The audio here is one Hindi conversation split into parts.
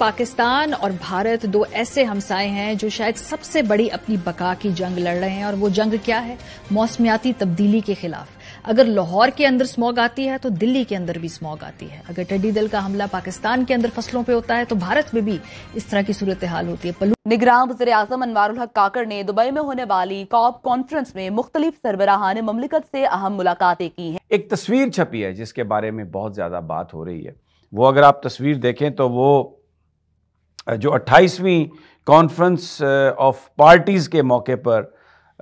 पाकिस्तान और भारत दो ऐसे हमसाए हैं जो शायद सबसे बड़ी अपनी बका की जंग लड़ रहे हैं और वो जंग क्या है मौसमियाती तब्दीली के खिलाफ अगर लाहौर के अंदर स्मॉग आती है तो दिल्ली के अंदर भी स्मॉग आती है अगर टड्डी दल का हमला पाकिस्तान के अंदर फसलों पर होता है तो भारत में भी इस तरह की सूरत हाल होती है निगरान वजर अजम अनवर हक काकर ने दुबई में होने वाली कॉप कॉन्फ्रेंस में मुख्तलिफ सरबराहान ममलिकत से अहम मुलाकातें की हैं एक तस्वीर छपी है जिसके बारे में बहुत ज्यादा बात हो रही है वो अगर आप तस्वीर देखें तो वो जो 28वीं कॉन्फ्रेंस ऑफ पार्टीज़ के मौके पर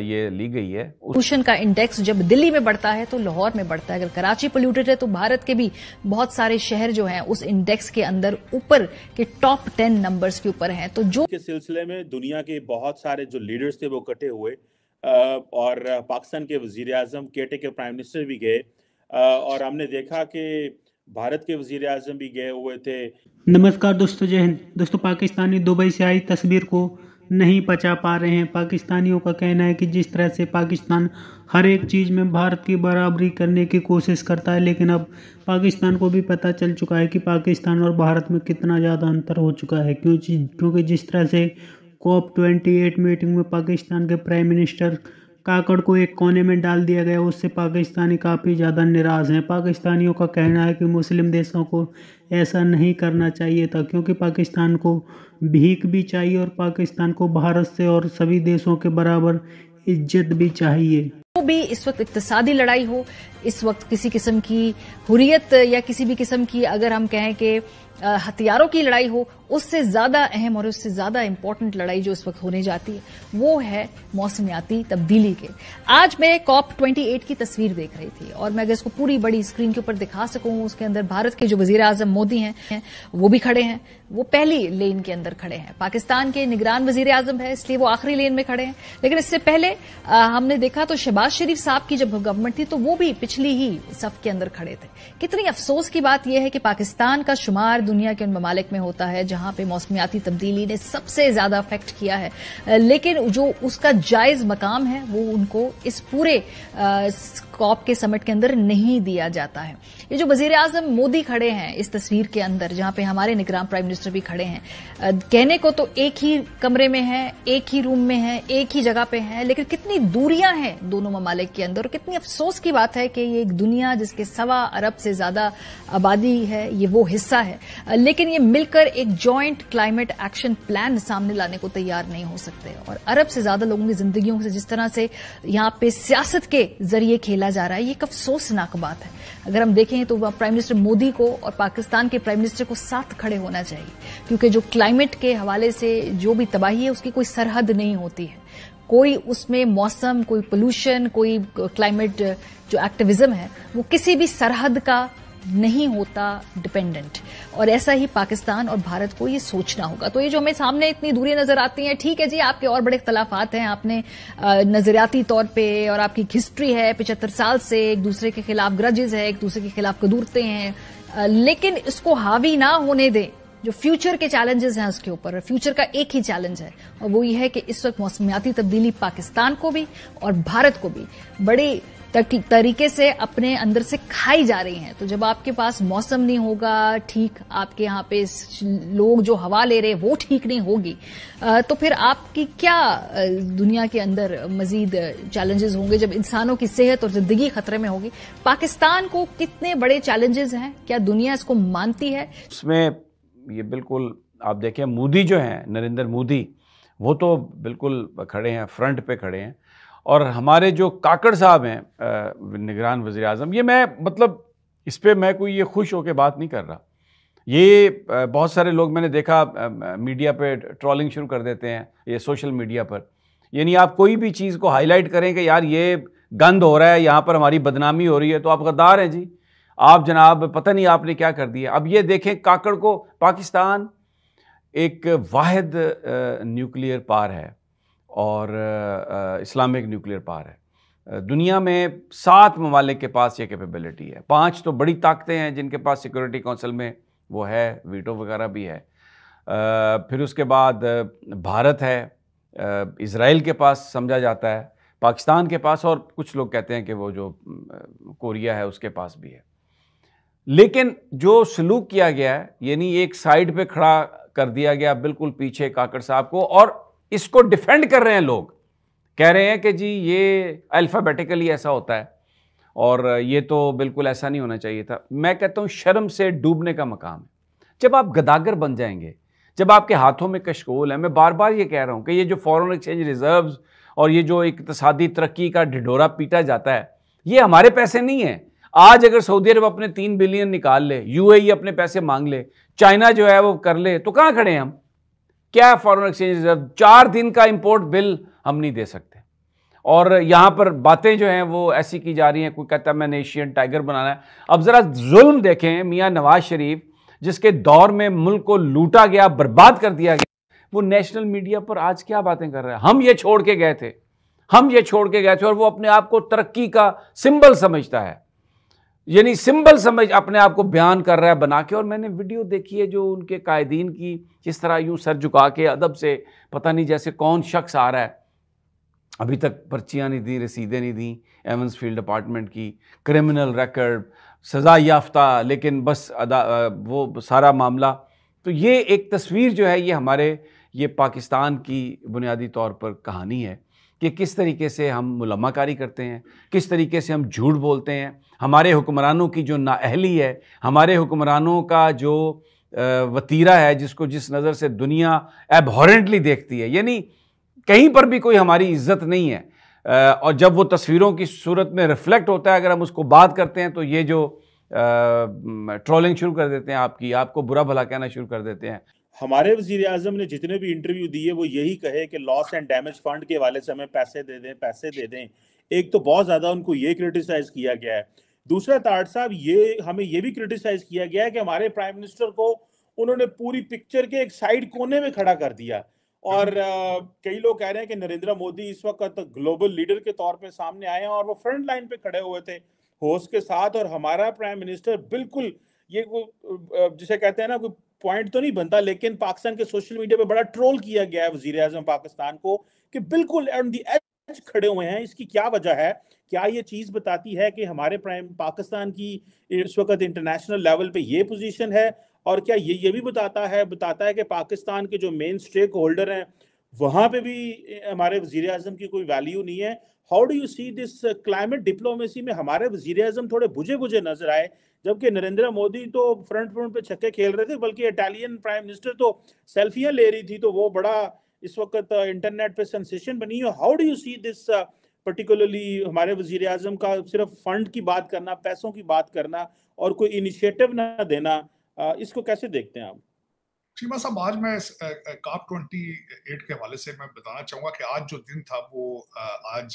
ये ली गई है पोल्यूशन का इंडेक्स जब दिल्ली में बढ़ता है तो लाहौर में बढ़ता है अगर कराची पोल्यूटेड है तो भारत के भी बहुत सारे शहर जो हैं उस इंडेक्स के अंदर ऊपर के टॉप टेन नंबर्स के ऊपर हैं तो जो के सिलसिले में दुनिया के बहुत सारे जो लीडर्स थे वो कटे हुए और पाकिस्तान के वजीर अजम के प्राइम मिनिस्टर भी गए और हमने देखा कि भारत के वजीर अजम भी गए हुए थे नमस्कार दोस्तों जय हिंद दोस्तों पाकिस्तानी दुबई से आई तस्वीर को नहीं बचा पा रहे हैं पाकिस्तानियों का कहना है कि जिस तरह से पाकिस्तान हर एक चीज़ में भारत की बराबरी करने की कोशिश करता है लेकिन अब पाकिस्तान को भी पता चल चुका है कि पाकिस्तान और भारत में कितना ज़्यादा अंतर हो चुका है क्यों क्योंकि जिस तरह से कोप ट्वेंटी एट मीटिंग में पाकिस्तान के प्राइम मिनिस्टर काकड़ को एक कोने में डाल दिया गया उससे पाकिस्तानी काफ़ी ज़्यादा निराश हैं पाकिस्तानियों का कहना है कि मुस्लिम देशों को ऐसा नहीं करना चाहिए था क्योंकि पाकिस्तान को भीख भी चाहिए और पाकिस्तान को भारत से और सभी देशों के बराबर इज्जत भी चाहिए भी इस वक्त इकतसादी लड़ाई हो इस वक्त किसी किस्म की हुरियत या किसी भी किस्म की अगर हम कहें कि हथियारों की लड़ाई हो उससे ज्यादा अहम और उससे ज्यादा इंपॉर्टेंट लड़ाई जो इस वक्त होने जाती है वो है मौसमियाती तब्दीली के आज मैं कॉप 28 की तस्वीर देख रही थी और मैं अगर इसको पूरी बड़ी स्क्रीन के ऊपर दिखा सकूं उसके अंदर भारत के जो वजीर आजम मोदी हैं वो भी खड़े हैं वो पहली लेन के अंदर खड़े हैं पाकिस्तान के निगरान वजीर आजम है इसलिए वो आखिरी लेन में खड़े हैं लेकिन इससे पहले आ, हमने देखा तो शहबाज शरीफ साहब की जब गवर्नमेंट थी तो वो भी पिछली ही सफ के अंदर खड़े थे कितनी अफसोस की बात यह है कि पाकिस्तान का शुमार दुनिया के उन ममालिक में होता है जहां पर मौसमियाती तब्दीली ने सबसे ज्यादा अफेक्ट किया है लेकिन जो उसका जायज मकाम है वो उनको इस पूरे आ, कॉप के समिट के अंदर नहीं दिया जाता है ये जो वजीर आजम मोदी खड़े हैं इस तस्वीर के अंदर जहां पे हमारे निगरान प्राइम मिनिस्टर भी खड़े हैं कहने को तो एक ही कमरे में है एक ही रूम में है एक ही जगह पे है लेकिन कितनी दूरियां हैं दोनों ममालिक के अंदर और कितनी अफसोस की बात है कि ये एक दुनिया जिसके सवा अरब से ज्यादा आबादी है ये वो हिस्सा है लेकिन ये मिलकर एक ज्वाइंट क्लाइमेट एक्शन प्लान सामने लाने को तैयार नहीं हो सकते और अरब से ज्यादा लोगों की जिंदगियों से जिस तरह से यहां पे सियासत के जरिए खेला किया जा रहा है ये एक अफसोसनाक बात है अगर हम देखें तो प्राइम मिनिस्टर मोदी को और पाकिस्तान के प्राइम मिनिस्टर को साथ खड़े होना चाहिए क्योंकि जो क्लाइमेट के हवाले से जो भी तबाही है उसकी कोई सरहद नहीं होती है कोई उसमें मौसम कोई पोल्यूशन कोई क्लाइमेट जो एक्टिविज्म है वो किसी भी सरहद का नहीं होता डिपेंडेंट और ऐसा ही पाकिस्तान और भारत को ये सोचना होगा तो ये जो हमें सामने इतनी दूरी नजर आती है ठीक है जी आपके और बड़े इख्तलाफात हैं आपने नजरियाती तौर पर और आपकी हिस्ट्री है पिचहत्तर साल से एक दूसरे के खिलाफ ग्रजेज है एक दूसरे के खिलाफ कदूरते हैं लेकिन इसको हावी ना होने दें जो फ्यूचर के चैलेंजेस हैं उसके ऊपर फ्यूचर का एक ही चैलेंज है और वो ये है कि इस वक्त मौसमियाती तब्दीली पाकिस्तान को भी और भारत को भी बड़े तरीके से अपने अंदर से खाई जा रही हैं तो जब आपके पास मौसम नहीं होगा ठीक आपके यहाँ पे लोग जो हवा ले रहे वो ठीक नहीं होगी तो फिर आपकी क्या दुनिया के अंदर मजीद चैलेंजेस होंगे जब इंसानों की सेहत और जिंदगी खतरे में होगी पाकिस्तान को कितने बड़े चैलेंजेस हैं क्या दुनिया इसको मानती है इसमें ये बिल्कुल आप देखें मोदी जो है नरेंद्र मोदी वो तो बिल्कुल खड़े हैं फ्रंट पे खड़े हैं और हमारे जो काकड़ साहब हैं निगरान वज़ी अजम ये मैं मतलब इस पर मैं कोई ये खुश होकर बात नहीं कर रहा ये बहुत सारे लोग मैंने देखा मीडिया पे ट्रॉलिंग शुरू कर देते हैं ये सोशल मीडिया पर यानी आप कोई भी चीज़ को हाईलाइट करें कि यार ये गंद हो रहा है यहाँ पर हमारी बदनामी हो रही है तो आप गद्दार हैं जी आप जनाब पता नहीं आपने क्या कर दिया अब ये देखें काकड़ को पाकिस्तान एक वाद न्यूक्लियर पार है और इस्लामिक न्यूक्लियर पावर है दुनिया में सात ममालिक के पास ये कैपेबिलिटी है पांच तो बड़ी ताकतें हैं जिनके पास सिक्योरिटी काउंसिल में वो है वीटो वगैरह भी है फिर उसके बाद भारत है इसराइल के पास समझा जाता है पाकिस्तान के पास और कुछ लोग कहते हैं कि वो जो कोरिया है उसके पास भी है लेकिन जो सलूक किया गया है यानी एक साइड पे खड़ा कर दिया गया बिल्कुल पीछे काकड़ साहब को और इसको डिफेंड कर रहे हैं लोग कह रहे हैं कि जी ये अल्फ़ाबेटिकली ऐसा होता है और ये तो बिल्कुल ऐसा नहीं होना चाहिए था मैं कहता हूँ शर्म से डूबने का मकाम है जब आप गदागर बन जाएंगे जब आपके हाथों में कशकोल है मैं बार बार ये कह रहा हूँ कि ये जो फॉरेन एक्सचेंज रिजर्व्स और ये जो इकतसादी तरक्की का ढिढोरा पीटा जाता है ये हमारे पैसे नहीं है आज अगर सऊदी अरब अपने तीन बिलियन निकाल ले यूएई e अपने पैसे मांग ले चाइना जो है वो कर ले तो कहाँ खड़े हैं हम क्या फॉरेन एक्सचेंज रिजर्व चार दिन का इंपोर्ट बिल हम नहीं दे सकते और यहाँ पर बातें जो हैं वो ऐसी की जा रही हैं कोई कहता है मैंने एशियन टाइगर बनाना है अब ज़रा जुल्म देखें मियाँ नवाज शरीफ जिसके दौर में मुल्क को लूटा गया बर्बाद कर दिया गया वो नेशनल मीडिया पर आज क्या बातें कर रहे हैं हम ये छोड़ के गए थे हम ये छोड़ के गए थे और वो अपने आप को तरक्की का सिंबल समझता है यानी सिंबल समझ अपने आप को बयान कर रहा है बना के और मैंने वीडियो देखी है जो उनके कायदीन की किस तरह यूँ सर झुका के अदब से पता नहीं जैसे कौन शख्स आ रहा है अभी तक पर्चियाँ नहीं दी रसीदें नहीं दी एवंस फील्ड डिपार्टमेंट की क्रिमिनल रिकॉर्ड सज़ा याफ्ता लेकिन बस अदा वो सारा मामला तो ये एक तस्वीर जो है ये हमारे ये पाकिस्तान की बुनियादी तौर पर कहानी है कि किस तरीके से हम मुलम्माकारी करते हैं किस तरीके से हम झूठ बोलते हैं हमारे हुक्मरानों की जो नाअहली है हमारे हुक्मरानों का जो वतीरा है जिसको जिस नज़र से दुनिया एबहॉरेंटली देखती है यानी कहीं पर भी कोई हमारी इज्जत नहीं है और जब वो तस्वीरों की सूरत में रिफ्लेक्ट होता है अगर हम उसको बात करते हैं तो ये जो ट्रोलिंग शुरू कर देते हैं आपकी आपको बुरा भला कहना शुरू कर देते हैं हमारे वजीर अजम ने जितने भी इंटरव्यू दिए वो यही कहे कि लॉस एंड डैमेज फंड के वाले से हमें पैसे दे दें पैसे दे दें एक तो बहुत ज़्यादा उनको ये क्रिटिसाइज किया गया है दूसरा ताड़ साहब ये हमें ये भी क्रिटिसाइज किया गया है कि हमारे प्राइम मिनिस्टर को उन्होंने पूरी पिक्चर के एक साइड कोने में खड़ा कर दिया और हम्म। कई लोग कह रहे हैं कि नरेंद्र मोदी इस वक्त ग्लोबल लीडर के तौर पर सामने आए हैं और वो फ्रंट लाइन पे खड़े हुए थे होश के साथ और हमारा प्राइम मिनिस्टर बिल्कुल ये वो जिसे कहते हैं ना कोई पॉइंट तो नहीं बनता लेकिन पाकिस्तान के सोशल मीडिया पे बड़ा ट्रोल किया गया है वजीर अजम पाकिस्तान को कि बिल्कुल ऑन दी एज खड़े हुए हैं इसकी क्या वजह है क्या ये चीज़ बताती है कि हमारे प्राइम पाकिस्तान की इस वक्त इंटरनेशनल लेवल पे ये पोजीशन है और क्या ये ये भी बताता है बताता है कि पाकिस्तान के जो मेन स्टेक होल्डर हैं वहां पे भी हमारे वजीर अजम की कोई वैल्यू नहीं है how do you see this climate diplomacy में हमारे वजीर अजम थोड़े बुझे बुझे नजर आए जबकि नरेंद्र मोदी तो फ्रंट फ्रंट पे छक्के खेल रहे थे बल्कि इटालियन प्राइम मिनिस्टर तो सेल्फियां ले रही थी तो वो बड़ा इस वक्त इंटरनेट uh, पे सेंसेशन बनी है how do you see this particularly हमारे वजीर अजम का सिर्फ फंड की बात करना पैसों की बात करना और कोई इनिशिएटिव ना देना uh, इसको कैसे देखते हैं आप शीमा साहब आज मैं काप ट्वेंटी एट के हवाले से मैं बताना चाहूंगा कि आज जो दिन था वो आज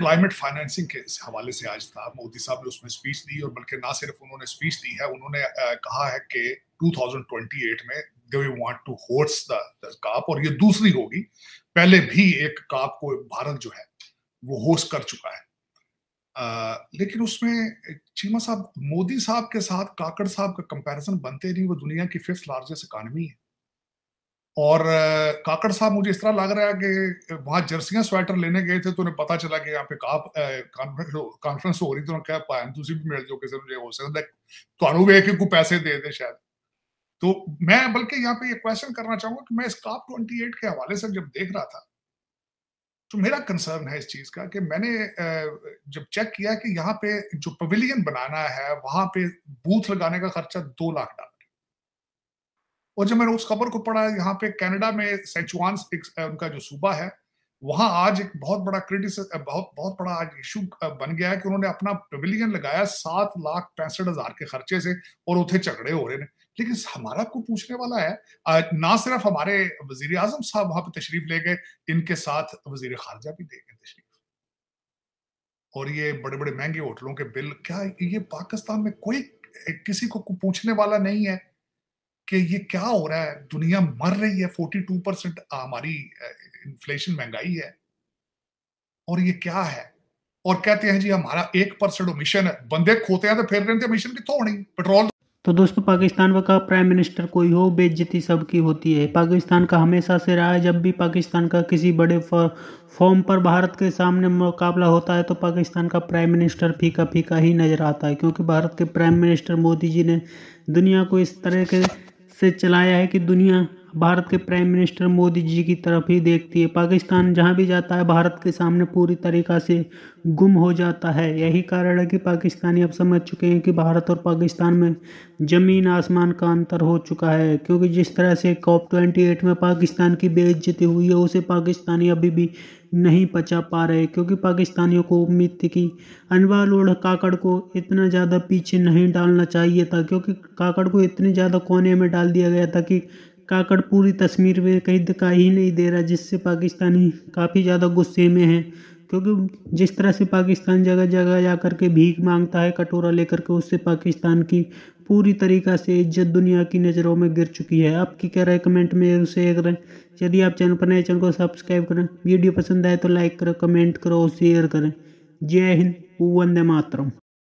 क्लाइमेट फाइनेंसिंग के हवाले से आज था मोदी साहब ने उसमें स्पीच दी और बल्कि ना सिर्फ उन्होंने स्पीच दी है उन्होंने कहा है कि 2028 में they want to host the COP और ये दूसरी होगी पहले भी एक काप को भारत जो है वो होस्ट कर चुका है लेकिन उसमें चीमा साहब मोदी साहब के साथ काकड़ साहब का कंपैरिजन बनते नहीं वो दुनिया की फिफ्थ लार्जेस्ट इकानमी है और काकड़ साहब मुझे इस तरह लग रहा है कि वहां जर्सियां स्वेटर लेने गए थे तो उन्हें पता चला कि यहाँ पे कॉन्फ्रेंस कॉन्फ्रेंस हो रही थी तो उन्होंने कह पाया तुम भी मिल जाओ किसी मुझे हो सकता तो वे के कोई पैसे दे दे शायद तो मैं बल्कि यहाँ पे ये क्वेश्चन करना चाहूंगा कि मैं इस काप ट्वेंटी के हवाले से जब देख रहा था तो मेरा कंसर्न है इस चीज का कि मैंने जब चेक किया कि यहाँ पे जो पवेलियन बनाना है वहां पे बूथ लगाने का खर्चा दो लाख डॉलर और जब मैंने उस खबर को पढ़ा यहाँ पे कनाडा में सेचुआन एक उनका जो सूबा है वहां आज एक बहुत बड़ा क्रिटिस बहुत बहुत बड़ा आज इशू बन गया है कि उन्होंने अपना पवेलियन लगाया सात लाख पैंसठ हजार के खर्चे से और उठे झगड़े हो रहे हैं लेकिन हमारा को पूछने वाला है ना सिर्फ हमारे वजीर आजम साहब वहां पर तशरीफ ले गए इनके साथ वजीर खारजा भी दे गए तशरीफ और ये बड़े बड़े महंगे होटलों के बिल क्या ये पाकिस्तान में कोई किसी को पूछने वाला नहीं है कि ये क्या हो रहा है दुनिया मर रही है फोर्टी टू परसेंट हमारी इन्फ्लेशन महंगाई है और ये क्या है और कहते हैं जी हमारा एक परसेंट मिशन है बंदे खोते हैं तो फिर रहे मिशन कितों होनी पेट्रोल तो दोस्तों पाकिस्तान का प्राइम मिनिस्टर कोई हो बेज्जती सबकी होती है पाकिस्तान का हमेशा से रहा है जब भी पाकिस्तान का किसी बड़े फॉर्म पर भारत के सामने मुकाबला होता है तो पाकिस्तान का प्राइम मिनिस्टर फीका फीका ही नज़र आता है क्योंकि भारत के प्राइम मिनिस्टर मोदी जी ने दुनिया को इस तरह के से चलाया है कि दुनिया भारत के प्राइम मिनिस्टर मोदी जी की तरफ ही देखती है पाकिस्तान जहाँ भी जाता है भारत के सामने पूरी तरीक़ा से गुम हो जाता है यही कारण है कि पाकिस्तानी अब समझ चुके हैं कि भारत और पाकिस्तान में ज़मीन आसमान का अंतर हो चुका है क्योंकि जिस तरह से कॉप ट्वेंटी एट में पाकिस्तान की बेइज्जती हुई है उसे पाकिस्तानी अभी भी नहीं पचा पा रहे क्योंकि पाकिस्तानियों को उम्मीद थी कि अनवा लोड काकड़ को इतना ज़्यादा पीछे नहीं डालना चाहिए था क्योंकि काकड़ को इतने ज़्यादा कोने में डाल दिया गया था कि काकड़ पूरी तस्वीर में कहीं दिखाई ही नहीं दे रहा जिससे पाकिस्तानी काफ़ी ज़्यादा गुस्से में हैं क्योंकि जिस तरह से पाकिस्तान जगह जगह जा कर के भीख मांगता है कटोरा लेकर के उससे पाकिस्तान की पूरी तरीक़ा से इज्जत दुनिया की नज़रों में गिर चुकी है आपकी क्या राय कमेंट में उसे करें यदि आप चैनल पर नए चैनल को सब्सक्राइब करें वीडियो पसंद आए तो लाइक करें कमेंट करो शेयर करें जय हिंद वंदे मातरम